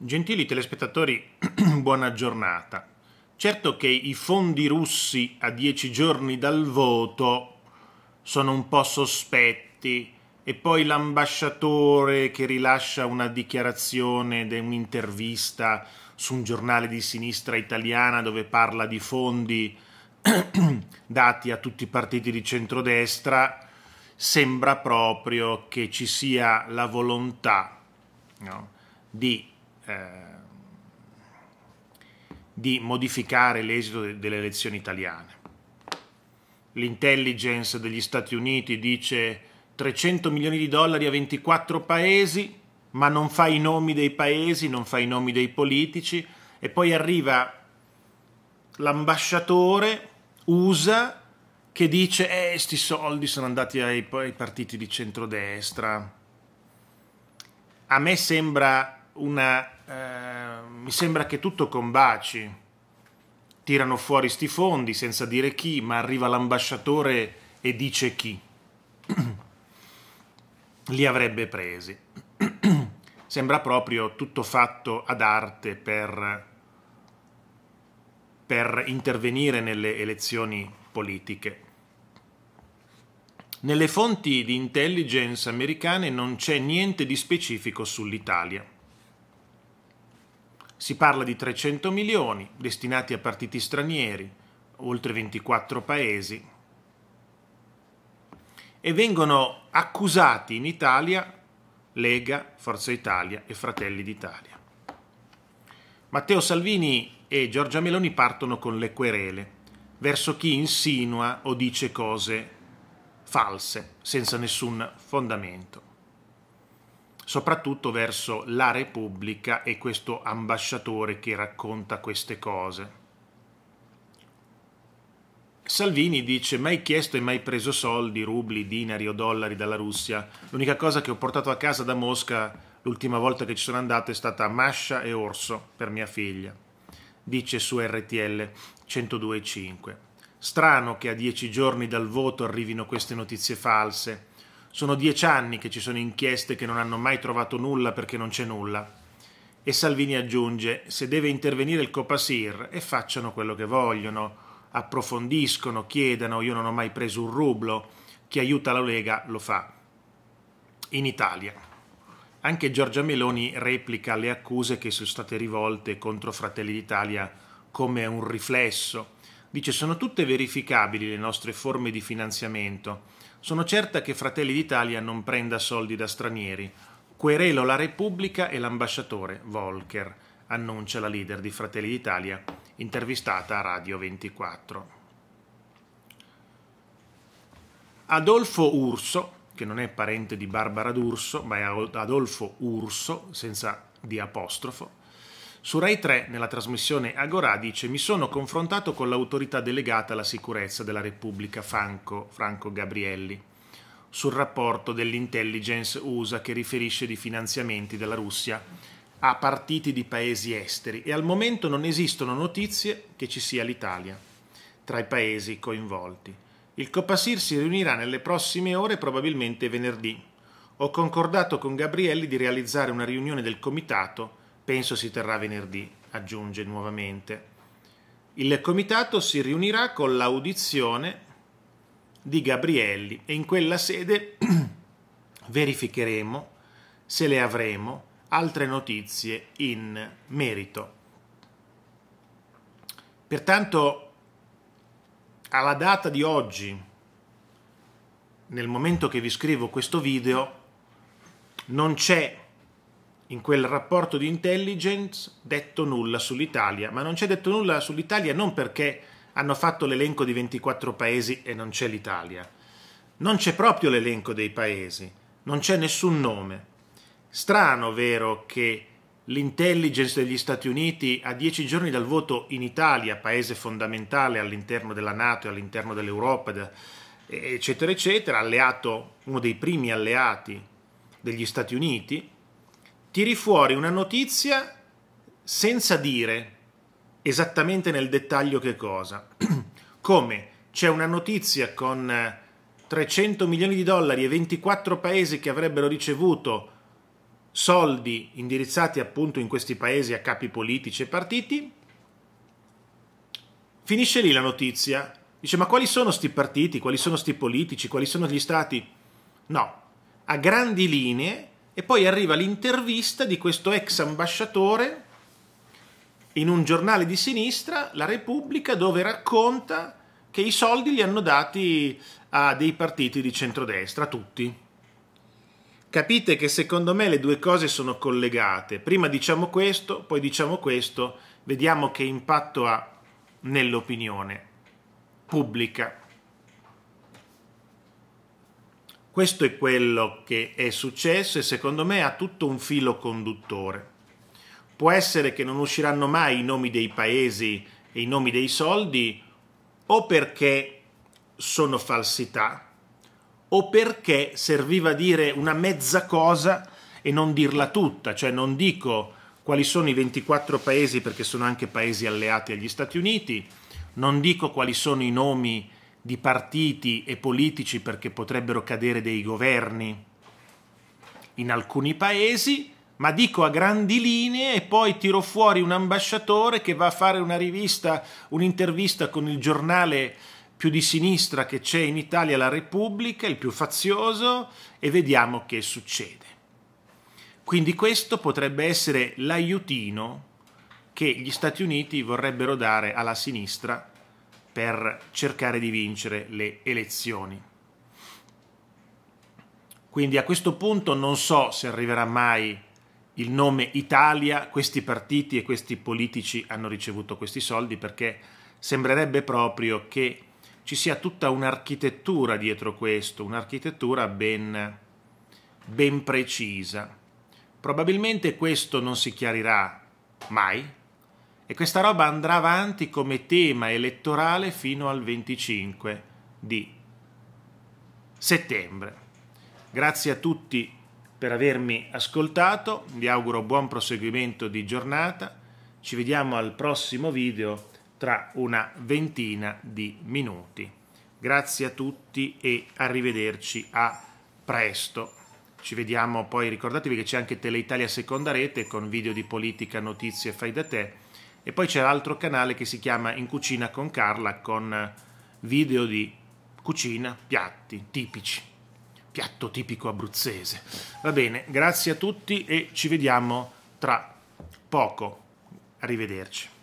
Gentili telespettatori, buona giornata. Certo che i fondi russi a dieci giorni dal voto sono un po' sospetti e poi l'ambasciatore che rilascia una dichiarazione di un'intervista su un giornale di sinistra italiana dove parla di fondi dati a tutti i partiti di centrodestra sembra proprio che ci sia la volontà no, di Ehm, di modificare l'esito delle elezioni italiane. L'intelligence degli Stati Uniti dice 300 milioni di dollari a 24 paesi, ma non fa i nomi dei paesi, non fa i nomi dei politici, e poi arriva l'ambasciatore USA che dice eh, sti soldi sono andati ai, ai partiti di centrodestra. A me sembra una... Eh, mi sembra che tutto combaci. Tirano fuori sti fondi senza dire chi, ma arriva l'ambasciatore e dice chi. Li avrebbe presi. sembra proprio tutto fatto ad arte per, per intervenire nelle elezioni politiche. Nelle fonti di intelligence americane non c'è niente di specifico sull'Italia. Si parla di 300 milioni destinati a partiti stranieri, oltre 24 paesi, e vengono accusati in Italia Lega, Forza Italia e Fratelli d'Italia. Matteo Salvini e Giorgia Meloni partono con le querele verso chi insinua o dice cose false, senza nessun fondamento soprattutto verso la Repubblica e questo ambasciatore che racconta queste cose. Salvini dice mai chiesto e mai preso soldi, rubli, dinari o dollari dalla Russia. L'unica cosa che ho portato a casa da Mosca l'ultima volta che ci sono andato è stata mascia e orso per mia figlia. Dice su RTL 102.5. Strano che a dieci giorni dal voto arrivino queste notizie false sono dieci anni che ci sono inchieste che non hanno mai trovato nulla perché non c'è nulla. E Salvini aggiunge, se deve intervenire il Copasir, e facciano quello che vogliono, approfondiscono, chiedano, io non ho mai preso un rublo, chi aiuta la Lega lo fa. In Italia. Anche Giorgia Meloni replica le accuse che sono state rivolte contro Fratelli d'Italia come un riflesso. Dice sono tutte verificabili le nostre forme di finanziamento sono certa che Fratelli d'Italia non prenda soldi da stranieri. Querelo la Repubblica e l'ambasciatore Volker, annuncia la leader di Fratelli d'Italia, intervistata a Radio 24. Adolfo Urso, che non è parente di Barbara D'Urso, ma è Adolfo Urso, senza di apostrofo, su Rai 3, nella trasmissione Agorà, dice «Mi sono confrontato con l'autorità delegata alla sicurezza della Repubblica, Franco, Franco Gabrielli, sul rapporto dell'intelligence USA che riferisce di finanziamenti della Russia a partiti di paesi esteri e al momento non esistono notizie che ci sia l'Italia tra i paesi coinvolti. Il Copasir si riunirà nelle prossime ore, probabilmente venerdì. Ho concordato con Gabrielli di realizzare una riunione del comitato penso si terrà venerdì, aggiunge nuovamente. Il comitato si riunirà con l'audizione di Gabrielli e in quella sede verificheremo se le avremo altre notizie in merito. Pertanto, alla data di oggi, nel momento che vi scrivo questo video, non c'è in quel rapporto di intelligence detto nulla sull'Italia, ma non c'è detto nulla sull'Italia non perché hanno fatto l'elenco di 24 paesi e non c'è l'Italia. Non c'è proprio l'elenco dei paesi, non c'è nessun nome. Strano, vero, che l'intelligence degli Stati Uniti a dieci giorni dal voto in Italia, paese fondamentale all'interno della Nato e all'interno dell'Europa, eccetera, eccetera, alleato, uno dei primi alleati degli Stati Uniti, tiri fuori una notizia senza dire esattamente nel dettaglio che cosa. Come c'è una notizia con 300 eh, milioni di dollari e 24 paesi che avrebbero ricevuto soldi indirizzati appunto in questi paesi a capi politici e partiti. Finisce lì la notizia. Dice ma quali sono sti partiti, quali sono sti politici, quali sono gli stati? No, a grandi linee e poi arriva l'intervista di questo ex ambasciatore in un giornale di sinistra, La Repubblica, dove racconta che i soldi li hanno dati a dei partiti di centrodestra, tutti. Capite che secondo me le due cose sono collegate. Prima diciamo questo, poi diciamo questo, vediamo che impatto ha nell'opinione pubblica. Questo è quello che è successo e secondo me ha tutto un filo conduttore. Può essere che non usciranno mai i nomi dei paesi e i nomi dei soldi o perché sono falsità o perché serviva dire una mezza cosa e non dirla tutta, cioè non dico quali sono i 24 paesi perché sono anche paesi alleati agli Stati Uniti, non dico quali sono i nomi di partiti e politici perché potrebbero cadere dei governi in alcuni paesi, ma dico a grandi linee e poi tiro fuori un ambasciatore che va a fare una rivista, un'intervista con il giornale più di sinistra che c'è in Italia, la Repubblica, il più fazioso, e vediamo che succede. Quindi questo potrebbe essere l'aiutino che gli Stati Uniti vorrebbero dare alla sinistra per cercare di vincere le elezioni. Quindi a questo punto non so se arriverà mai il nome Italia, questi partiti e questi politici hanno ricevuto questi soldi perché sembrerebbe proprio che ci sia tutta un'architettura dietro questo, un'architettura ben, ben precisa. Probabilmente questo non si chiarirà mai, e questa roba andrà avanti come tema elettorale fino al 25 di settembre. Grazie a tutti per avermi ascoltato, vi auguro buon proseguimento di giornata, ci vediamo al prossimo video tra una ventina di minuti. Grazie a tutti e arrivederci a presto. Ci vediamo poi, ricordatevi che c'è anche Teleitalia Seconda Rete con video di politica, notizie, fai da te e poi c'è l'altro canale che si chiama In cucina con Carla con video di cucina, piatti tipici, piatto tipico abruzzese. Va bene, grazie a tutti e ci vediamo tra poco. Arrivederci.